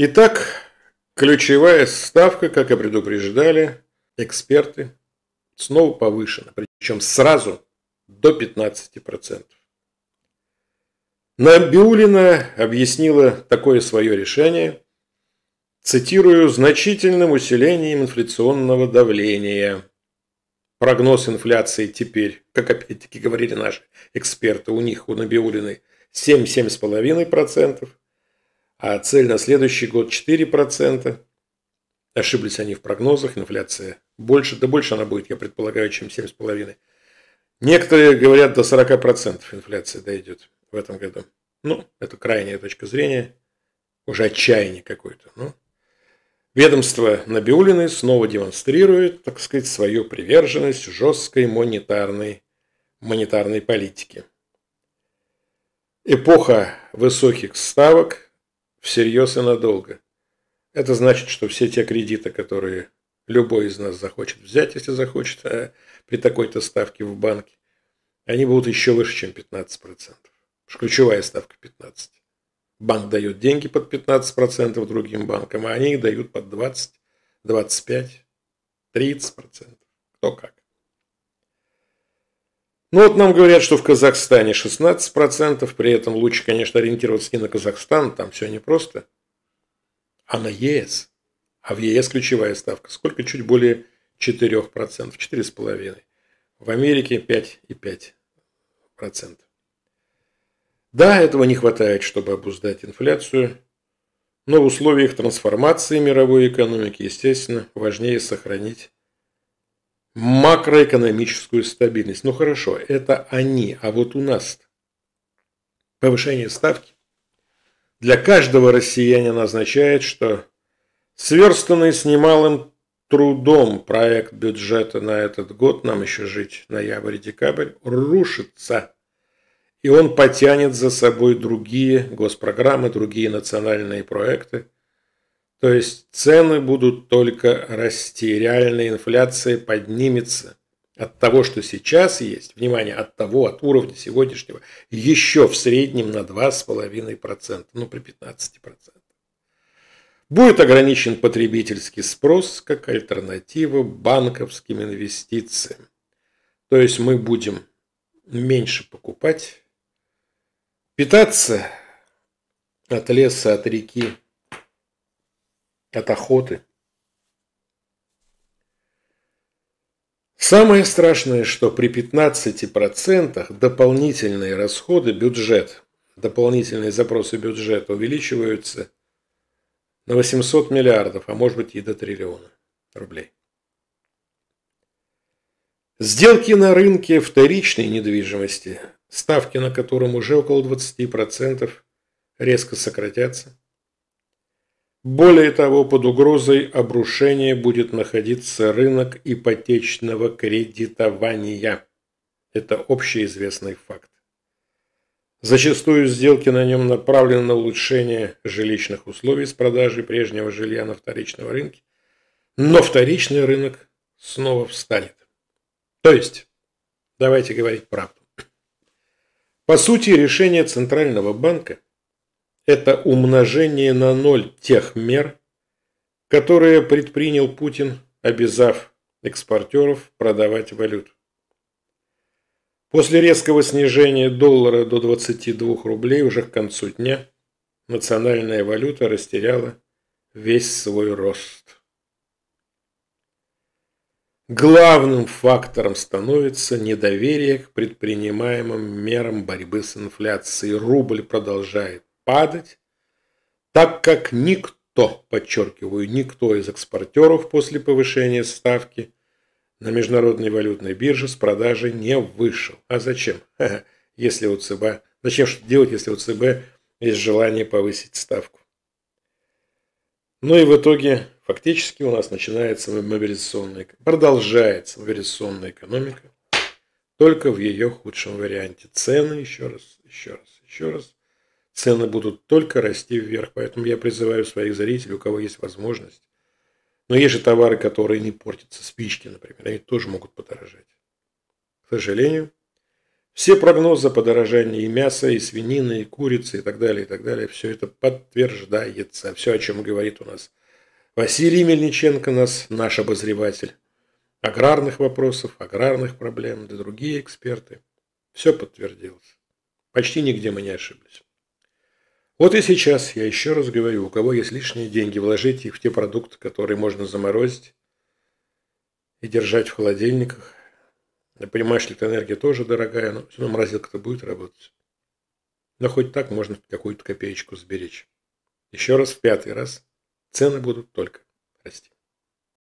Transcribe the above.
Итак, ключевая ставка, как и предупреждали эксперты, снова повышена, причем сразу до 15%. Набиулина объяснила такое свое решение, цитирую, значительным усилением инфляционного давления. Прогноз инфляции теперь, как опять-таки говорили наши эксперты, у них, у Набиулиной, 7-7,5% а цель на следующий год 4%. Ошиблись они в прогнозах, инфляция больше, да больше она будет, я предполагаю, чем 7,5%. Некоторые говорят, до 40% инфляция дойдет в этом году. Ну, это крайняя точка зрения, уже отчаяние какое-то. Ну, Ведомство Набиулиной снова демонстрирует, так сказать, свою приверженность жесткой монетарной, монетарной политике. Эпоха высоких ставок – Всерьез и надолго. Это значит, что все те кредиты, которые любой из нас захочет взять, если захочет, а при такой-то ставке в банке, они будут еще выше, чем 15%. Потому что ключевая ставка 15%. Банк дает деньги под 15% другим банкам, а они их дают под 20, 25, 30%. Кто как. Ну вот нам говорят, что в Казахстане 16%, при этом лучше, конечно, ориентироваться не на Казахстан, там все непросто, а на ЕС. А в ЕС ключевая ставка. Сколько? Чуть более 4%, 4,5%. В Америке 5,5%. Да, этого не хватает, чтобы обуздать инфляцию, но в условиях трансформации мировой экономики, естественно, важнее сохранить макроэкономическую стабильность. Ну хорошо, это они, а вот у нас повышение ставки для каждого россиянина означает, что сверстанный с немалым трудом проект бюджета на этот год, нам еще жить ноябрь-декабрь, рушится. И он потянет за собой другие госпрограммы, другие национальные проекты – то есть цены будут только расти, реальная инфляция поднимется от того, что сейчас есть, внимание, от того, от уровня сегодняшнего, еще в среднем на 2,5%, ну при 15%. Будет ограничен потребительский спрос как альтернатива банковским инвестициям. То есть мы будем меньше покупать, питаться от леса, от реки, от охоты. Самое страшное, что при 15% дополнительные расходы бюджет, дополнительные запросы бюджета увеличиваются на 800 миллиардов, а может быть и до триллиона рублей. Сделки на рынке вторичной недвижимости, ставки на котором уже около 20%, резко сократятся. Более того, под угрозой обрушения будет находиться рынок ипотечного кредитования. Это общеизвестный факт. Зачастую сделки на нем направлены на улучшение жилищных условий с продажей прежнего жилья на вторичном рынке, но вторичный рынок снова встанет. То есть, давайте говорить правду. По сути, решение Центрального банка – это умножение на ноль тех мер, которые предпринял Путин, обязав экспортеров продавать валюту. После резкого снижения доллара до 22 рублей уже к концу дня национальная валюта растеряла весь свой рост. Главным фактором становится недоверие к предпринимаемым мерам борьбы с инфляцией. Рубль продолжает падать, так как никто, подчеркиваю, никто из экспортеров после повышения ставки на международной валютной бирже с продажи не вышел. А зачем? Если у ЦБ, зачем что делать, если у ЦБ есть желание повысить ставку? Ну и в итоге фактически у нас начинается мобилизационная, продолжается мобилизационная экономика, только в ее худшем варианте. Цены, еще раз, еще раз, еще раз, цены будут только расти вверх, поэтому я призываю своих зрителей, у кого есть возможность. Но есть же товары, которые не портятся, спички, например, они тоже могут подорожать. К сожалению, все прогнозы подорожания и мяса, и свинины, и курицы, и так далее, и так далее, все это подтверждается. Все, о чем говорит у нас Василий Мельниченко, нас, наш обозреватель аграрных вопросов, аграрных проблем, да другие эксперты. Все подтвердилось. Почти нигде мы не ошиблись. Вот и сейчас, я еще раз говорю, у кого есть лишние деньги, вложите их в те продукты, которые можно заморозить и держать в холодильниках. Я понимаю, что электроэнергия тоже дорогая, но все равно морозилка-то будет работать. Но хоть так можно какую-то копеечку сберечь. Еще раз в пятый раз цены будут только расти.